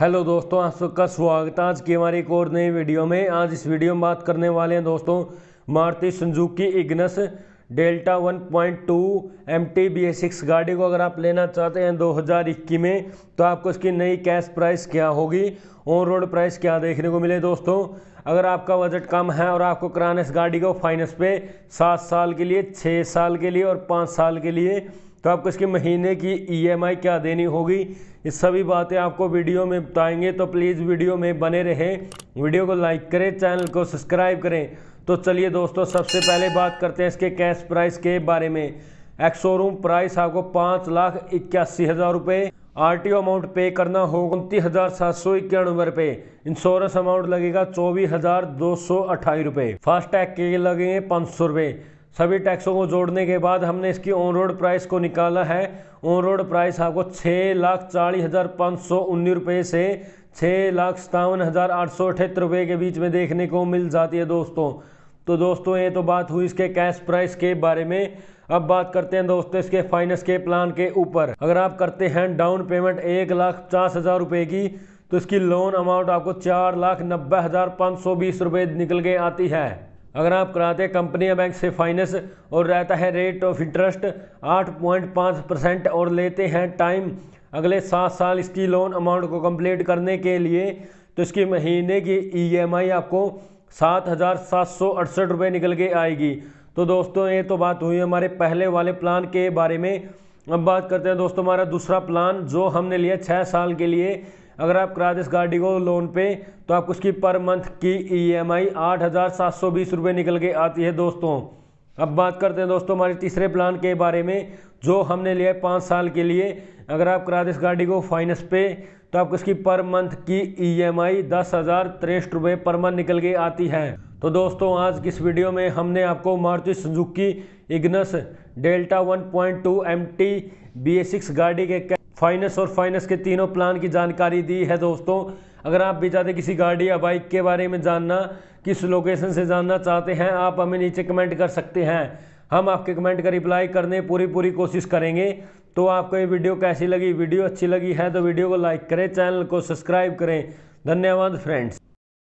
hello दोस्तों आप सबका स्वागत है आज की हमारी एक और नई वीडियो में आज इस वीडियो में बात करने वाले हैं दोस्तों Maruti Suzuki Ignis delta 1.2 point two M T B six गाड़ी को अगर आप लेना चाहते हैं 2021 में तो आपको इसकी नई कैश प्राइस क्या होगी ऑन रोड प्राइस क्या देखने को मिले दोस्तों अगर आपका बजट कम है और आपको कराना इस गाड़ी को फाइनेंस पे सात साल के लिए छः साल के लिए और पाँच साल के लिए तो आपको इसके महीने की ईएमआई e क्या देनी होगी ये सभी बातें आपको वीडियो में बताएंगे तो प्लीज़ वीडियो में बने रहें वीडियो को लाइक करें चैनल को सब्सक्राइब करें तो चलिए दोस्तों सबसे पहले बात करते हैं इसके कैश प्राइस के बारे में एक्स शोरूम प्राइस आपको पाँच लाख इक्यासी हज़ार रुपये आर टी ओ अमाउंट पे करना होगा उनतीस हज़ार सात सौ इक्यानवे रुपये इंश्योरेंस अमाउंट लगेगा चौबीस हज़ार दो सौ अट्ठाईस रुपये फास्टैग के लगेंगे पाँच सौ रुपये सभी टैक्सों को जोड़ने के बाद हमने इसकी ऑन रोड प्राइस को निकाला है ऑन रोड प्राइस आपको छः लाख चालीस हज़ार पाँच सौ उन्नीस रुपये से छः लाख सतावन हज़ार आठ सौ अठहत्तर रुपये के बीच में देखने को मिल जाती है दोस्तों तो दोस्तों ये तो बात हुई इसके कैश प्राइस के बारे में अब बात करते हैं दोस्तों इसके फाइनेंस के प्लान के ऊपर अगर आप करते हैं डाउन पेमेंट एक लाख पचास हज़ार रुपये की तो इसकी लोन अमाउंट आपको चार लाख नब्बे हज़ार पाँच सौ बीस रुपये निकल के आती है अगर आप कराते हैं कंपनी या बैंक से फाइनेंस और रहता है रेट ऑफ इंटरेस्ट आठ पॉइंट पाँच परसेंट और लेते हैं टाइम अगले सात साल इसकी लोन अमाउंट को कंप्लीट करने के लिए तो इसकी महीने की ईएमआई e आपको सात हज़ार सात सौ अड़सठ रुपये निकल के आएगी तो दोस्तों ये तो बात हुई हमारे पहले वाले प्लान के बारे में अब बात करते हैं दोस्तों हमारा दूसरा प्लान जो हमने लिया छः साल के लिए अगर आप करा दें इस गाड़ी को लोन पे तो आपको उसकी पर मंथ की ईएमआई e आठ हज़ार सात सौ बीस रुपये निकल के आती है दोस्तों अब बात करते हैं दोस्तों हमारे तीसरे प्लान के बारे में जो हमने लिया है पाँच साल के लिए अगर आप करा दें इस गाड़ी को फाइनेंस पे तो आपको उसकी पर मंथ की ईएमआई e दस हज़ार तिरसठ रुपये पर मंथ निकल के आती है तो दोस्तों आज की इस वीडियो में हमने आपको Maruti Suzuki Ignis delta 1.2 A six गाड़ी के फाइनेंस और फाइनेंस के तीनों प्लान की जानकारी दी है दोस्तों अगर आप भी चाहते किसी गाड़ी या बाइक के बारे में जानना किस लोकेशन से जानना चाहते हैं आप हमें नीचे कमेंट कर सकते हैं हम आपके कमेंट का रिप्लाई करने पूरी पूरी कोशिश करेंगे तो आपको ये वीडियो कैसी लगी वीडियो अच्छी लगी है तो वीडियो को लाइक करें चैनल को सब्सक्राइब करें धन्यवाद फ्रेंड्स